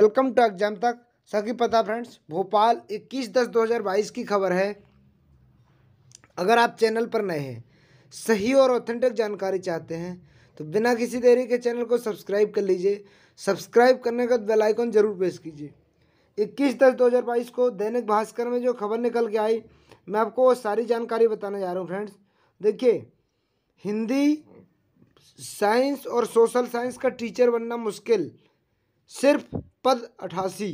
welcome to exam तक सभी पता फ्रेंड्स भोपाल 21 दस 2022 की खबर है अगर आप चैनल पर नए हैं सही और ऑथेंटिक जानकारी चाहते हैं तो बिना किसी देरी के चैनल को सब्सक्राइब कर लीजिए सब्सक्राइब करने का बेल आइकन जरूर प्रेस कीजिए 21 दस 2022 को दैनिक भास्कर में जो खबर निकल के आई मैं आपको वो सारी जानकारी बताने जा रहा हूँ फ्रेंड्स देखिए हिंदी साइंस और सोशल साइंस का टीचर बनना मुश्किल सिर्फ पद अठासी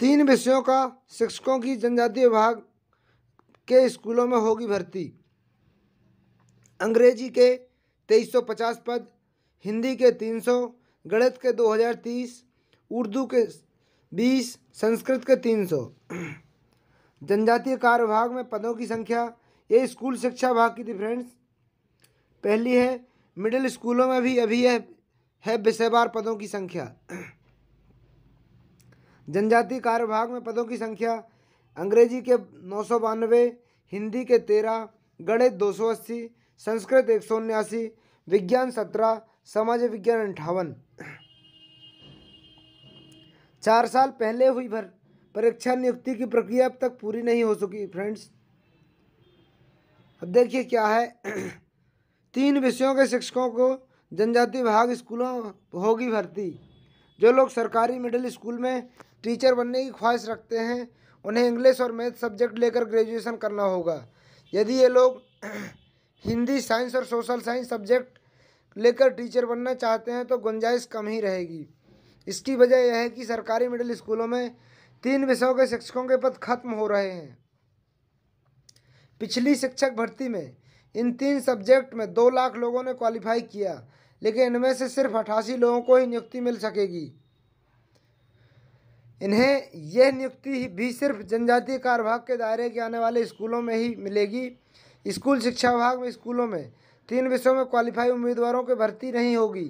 तीन विषयों का शिक्षकों की जनजातीय विभाग के स्कूलों में होगी भर्ती अंग्रेजी के 2350 पद हिंदी के 300 गणित के 2030 उर्दू के 20 संस्कृत के 300 जनजातीय कार्य विभाग में पदों की संख्या ये स्कूल शिक्षा विभाग की डिफरेंस पहली है मिडिल स्कूलों में भी अभी यह है विषयवार पदों की संख्या जनजातीय कार्यभाग में पदों की संख्या अंग्रेजी के नौ सौ बानवे हिंदी के तेरह गणित दो सौ अस्सी संस्कृत एक सौ उन्यासी विज्ञान सत्रह समाज विज्ञान अंठावन चार साल पहले हुई भर परीक्षा नियुक्ति की प्रक्रिया अब तक पूरी नहीं हो सकी फ्रेंड्स अब देखिए क्या है तीन विषयों के शिक्षकों को जनजाति विभाग स्कूलों होगी भर्ती जो लोग सरकारी मिडिल स्कूल में टीचर बनने की ख्वाहिश रखते हैं उन्हें इंग्लिश और मैथ सब्जेक्ट लेकर ग्रेजुएशन करना होगा यदि ये लोग हिंदी साइंस और सोशल साइंस सब्जेक्ट लेकर टीचर बनना चाहते हैं तो गुंजाइश कम ही रहेगी इसकी वजह यह है कि सरकारी मिडिल स्कूलों में तीन विषयों के शिक्षकों के पद खत्म हो रहे हैं पिछली शिक्षक भर्ती में इन तीन सब्जेक्ट में दो लाख लोगों ने क्वालिफाई किया लेकिन इनमें से सिर्फ अठासी लोगों को ही नियुक्ति मिल सकेगी इन्हें यह नियुक्ति भी सिर्फ जनजातीय कार विभाग के दायरे के आने वाले स्कूलों में ही मिलेगी स्कूल शिक्षा विभाग में स्कूलों में तीन विषयों में क्वालिफाई उम्मीदवारों की भर्ती नहीं होगी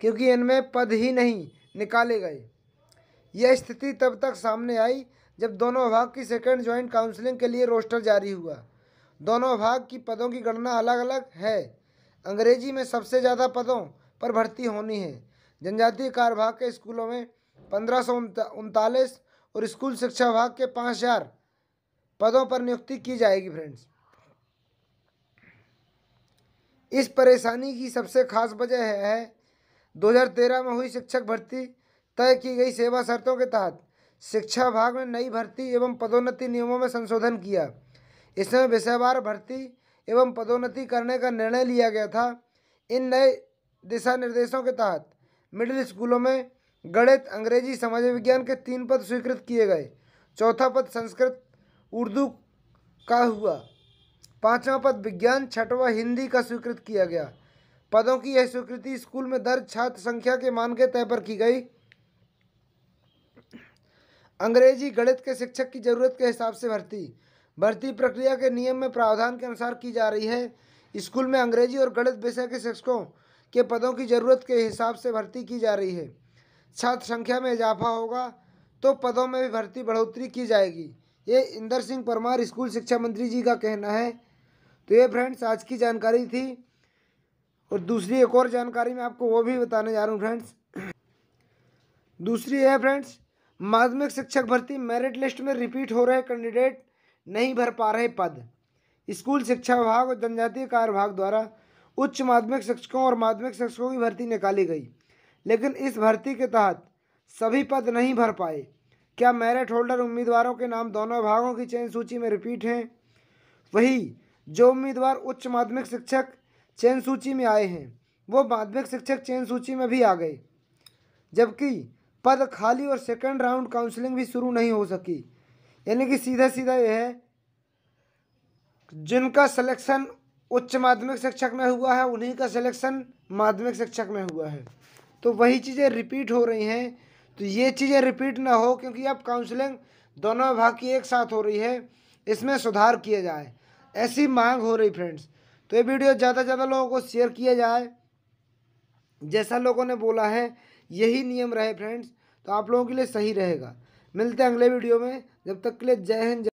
क्योंकि इनमें पद ही नहीं निकाले गए यह स्थिति तब तक सामने आई जब दोनों विभाग की सेकेंड ज्वाइंट काउंसलिंग के लिए रोस्टर जारी हुआ दोनों भाग की पदों की गणना अलग अलग है अंग्रेजी में सबसे ज़्यादा पदों पर भर्ती होनी है जनजातीय कार भाग के स्कूलों में पंद्रह सौ उनतालीस और स्कूल शिक्षा भाग के पाँच हज़ार पदों पर नियुक्ति की जाएगी फ्रेंड्स इस परेशानी की सबसे खास वजह है 2013 में हुई शिक्षक भर्ती तय की गई सेवा शर्तों के तहत शिक्षा भाग ने नई भर्ती एवं पदोन्नति नियमों में संशोधन किया इसमें विषयवार भर्ती एवं पदोन्नति करने का निर्णय लिया गया था इन नए दिशा निर्देशों के तहत मिडिल स्कूलों में गणित अंग्रेजी समाज विज्ञान के तीन पद स्वीकृत किए गए चौथा पद संस्कृत उर्दू का हुआ पांचवा पद विज्ञान छठवा हिंदी का स्वीकृत किया गया पदों की यह स्वीकृति स्कूल में दर्ज छात्र संख्या के मान के तय पर की गई अंग्रेजी गणित के शिक्षक की जरूरत के हिसाब से भर्ती भर्ती प्रक्रिया के नियम में प्रावधान के अनुसार की जा रही है स्कूल में अंग्रेजी और गणित विषय के शिक्षकों के पदों की जरूरत के हिसाब से भर्ती की जा रही है छात्र संख्या में इजाफा होगा तो पदों में भी भर्ती बढ़ोतरी की जाएगी ये इंदर सिंह परमार स्कूल शिक्षा मंत्री जी का कहना है तो ये फ्रेंड्स आज की जानकारी थी और दूसरी एक और जानकारी मैं आपको वो भी बताने जा रहा हूँ फ्रेंड्स दूसरी है फ्रेंड्स माध्यमिक शिक्षक भर्ती मेरिट लिस्ट में रिपीट हो रहे कैंडिडेट नहीं भर पा रहे पद स्कूल शिक्षा विभाग और जनजातीय कार्य विभाग द्वारा उच्च माध्यमिक शिक्षकों और माध्यमिक शिक्षकों की भर्ती निकाली गई लेकिन इस भर्ती के तहत सभी पद नहीं भर पाए क्या मेरिट होल्डर उम्मीदवारों के नाम दोनों विभागों की चयन सूची में रिपीट हैं वही जो उम्मीदवार उच्च माध्यमिक शिक्षक चयन सूची में आए हैं वो माध्यमिक शिक्षक चयन सूची में भी आ गए जबकि पद खाली और सेकेंड राउंड काउंसलिंग भी शुरू नहीं हो सकी यानी कि सीधा सीधा यह है जिनका सिलेक्शन उच्च माध्यमिक शिक्षक में हुआ है उन्हीं का सिलेक्शन माध्यमिक शिक्षक में हुआ है तो वही चीज़ें रिपीट हो रही हैं तो ये चीज़ें रिपीट ना हो क्योंकि अब काउंसलिंग दोनों विभाग की एक साथ हो रही है इसमें सुधार किया जाए ऐसी मांग हो रही फ्रेंड्स तो ये वीडियो ज़्यादा से ज़्यादा लोगों को शेयर किया जाए जैसा लोगों ने बोला है यही नियम रहे फ्रेंड्स तो आप लोगों के लिए सही रहेगा मिलते हैं अगले वीडियो में जब तक के लिए जय हिंद